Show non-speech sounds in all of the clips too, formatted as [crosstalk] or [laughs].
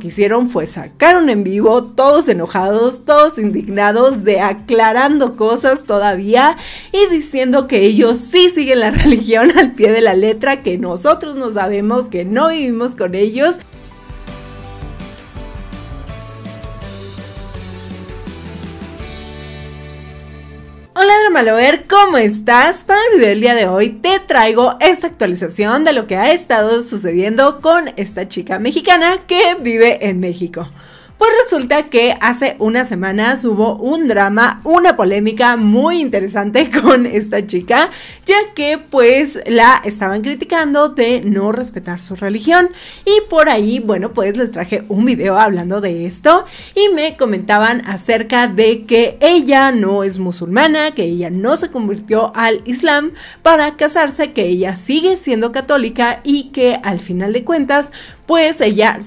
que hicieron fue sacaron en vivo, todos enojados, todos indignados, de aclarando cosas todavía y diciendo que ellos sí siguen la [laughs] religión al pie de la letra, que nosotros no sabemos, que no vivimos con ellos Malover, ¿cómo estás? Para el video del día de hoy te traigo esta actualización de lo que ha estado sucediendo con esta chica mexicana que vive en México. Pues resulta que hace unas semanas hubo un drama, una polémica muy interesante [laughs] con esta chica, ya que pues la estaban criticando de no respetar su religión. Y por ahí, bueno, pues les traje un video hablando de esto y me comentaban acerca de que ella no es musulmana, que ella no se convirtió al Islam para casarse, que ella sigue siendo católica y que al final de cuentas, pues ella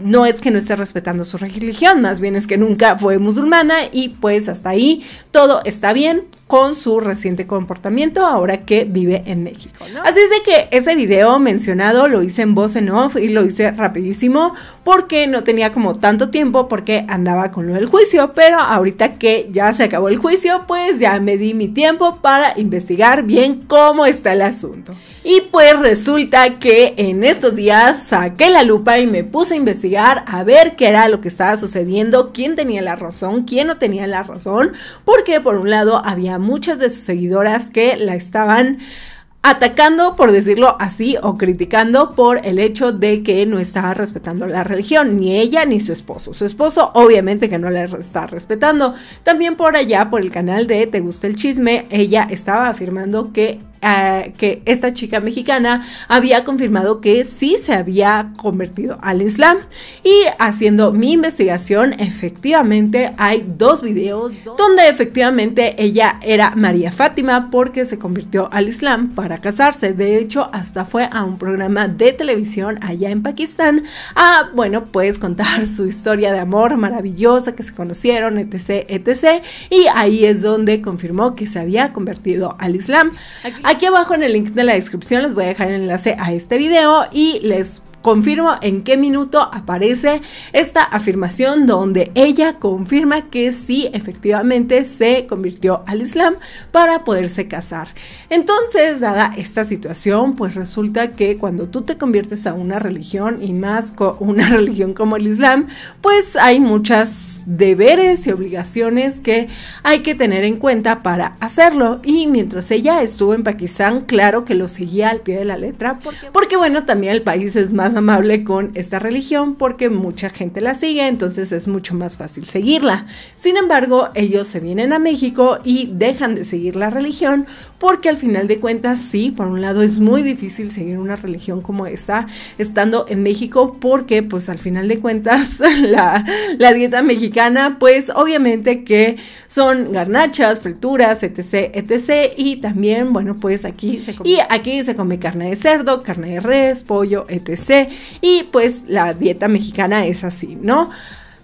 no es que no esté respetando su religión, más bien es que nunca fue musulmana y pues hasta ahí todo está bien, con su reciente comportamiento ahora que vive en México. Así es de que ese video mencionado lo hice en voz en off y lo hice rapidísimo porque no tenía como tanto tiempo porque andaba con lo del juicio, pero ahorita que ya se acabó el juicio, pues ya me di mi tiempo para investigar bien cómo está el asunto. Y pues resulta que en estos días saqué la lupa y me puse a investigar a ver qué era lo que estaba sucediendo, quién tenía la razón, quién no tenía la razón, porque por un lado había muchas de sus seguidoras que la estaban atacando, por decirlo así, o criticando por el hecho de que no estaba respetando la religión, ni ella ni su esposo. Su esposo obviamente que no la está respetando. También por allá, por el canal de Te gusta el chisme, ella estaba afirmando que que esta chica mexicana había confirmado que sí se había convertido al Islam. Y haciendo mi investigación, efectivamente hay dos videos donde efectivamente ella era María Fátima porque se convirtió al Islam para casarse. De hecho, hasta fue a un programa de televisión allá en Pakistán a, bueno, pues contar su historia de amor maravillosa que se conocieron, etc, etc. Y ahí es donde confirmó que se había convertido al Islam. Aquí abajo en el link de la descripción les voy a dejar el enlace a este video y les confirmo en qué minuto aparece esta afirmación donde ella confirma que sí, efectivamente se convirtió al Islam para poderse casar. Entonces, dada esta situación, pues resulta que cuando tú te conviertes a una religión y más con una [laughs] religión como el Islam, pues hay muchos deberes y obligaciones que hay que tener en cuenta para hacerlo. Y mientras ella estuvo en Pakistán, claro que lo seguía al pie de la letra, porque bueno, también el país es más amable con esta religión porque mucha gente la sigue, entonces es mucho más fácil seguirla. Sin embargo, ellos se vienen a México y dejan de seguir la religión porque al final de cuentas sí, por un lado es muy difícil seguir una religión como esa estando en México porque pues al final de cuentas [laughs] la, dieta mexicana pues obviamente que son garnachas, frituras, etc, etc y también bueno pues aquí y aquí se come carne de cerdo, carne de res, pollo, etc y pues la dieta mexicana es así, ¿no?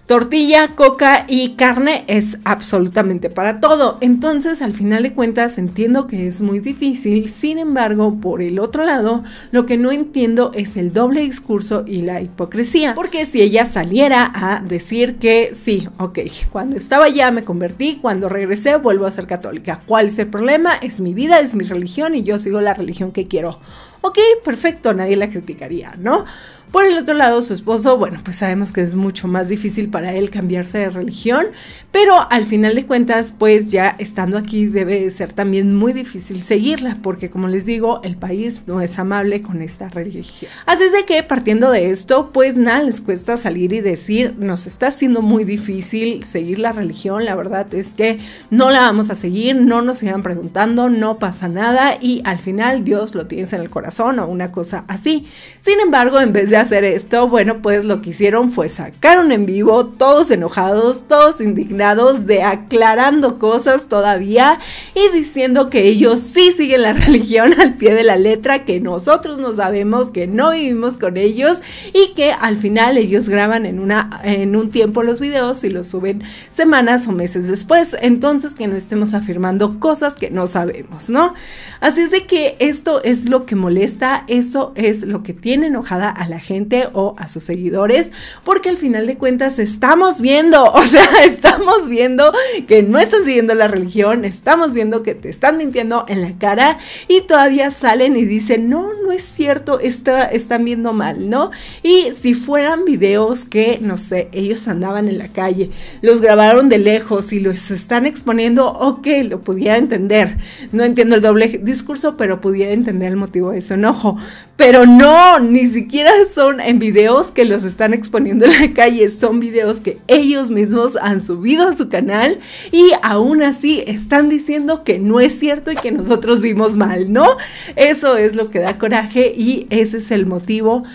Tortilla, coca y carne es absolutamente para todo. Entonces, al final de cuentas, entiendo que es muy difícil. Sin embargo, por el otro lado, lo que no entiendo es el doble discurso y la hipocresía. Porque si ella saliera a decir que sí, ok, cuando estaba allá me convertí, cuando regresé vuelvo a ser católica. ¿Cuál es el problema? Es mi vida, es mi religión y yo sigo la religión que quiero. Ok, perfecto, nadie la criticaría, ¿no? Por el otro lado, su esposo, bueno, pues sabemos que es mucho más difícil para él cambiarse de religión, pero al final de cuentas, pues ya estando aquí debe ser también muy difícil seguirla, porque como les digo, el país no es amable con esta religión. Así es de que partiendo de esto, pues nada les cuesta salir y decir, nos está siendo muy difícil seguir la religión, la verdad es que no la vamos a seguir, no nos sigan preguntando, no pasa nada y al final Dios lo tienes en el corazón o una cosa así. Sin embargo, en vez de hacer esto, bueno, pues lo que hicieron fue sacaron en vivo, todos enojados, todos indignados, de aclarando cosas todavía y diciendo que ellos sí siguen la [laughs] religión al pie de la letra, que nosotros no sabemos, que no vivimos con ellos y que al final ellos graban en, una, en un tiempo los videos y los suben semanas o meses después. Entonces, que no estemos afirmando cosas que no sabemos, ¿no? Así es de que esto es lo que molesta está, eso es lo que tiene enojada a la gente o a sus seguidores, porque al final de cuentas estamos viendo, [laughs] o sea, estamos viendo que no están siguiendo la religión, estamos viendo que te están mintiendo en la cara y todavía salen y dicen, no, no es cierto, está, están viendo mal, ¿no? Y si fueran videos que, no sé, ellos andaban en la calle, los grabaron de lejos y los están exponiendo, ok, lo pudiera entender. No entiendo el doble discurso, pero pudiera entender el motivo de eso enojo. Pero no, ni siquiera son en videos que los están exponiendo en la calle, son videos que ellos mismos han subido a su canal y aún así están diciendo que no es cierto y que nosotros vimos mal, ¿no? Eso es lo que da coraje y ese es el motivo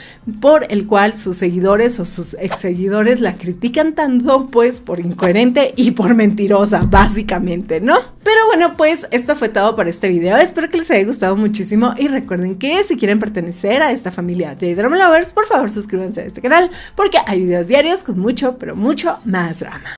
por el cual sus seguidores o sus ex seguidores la critican tanto, pues por incoherente y por mentirosa, básicamente, ¿no? Pero bueno, pues esto fue todo para este video. Espero que les haya gustado muchísimo y recuerden que si quieren pertenecer a esta familia de Drama Lovers, por favor suscríbanse a este canal porque hay videos diarios con mucho, pero mucho más drama.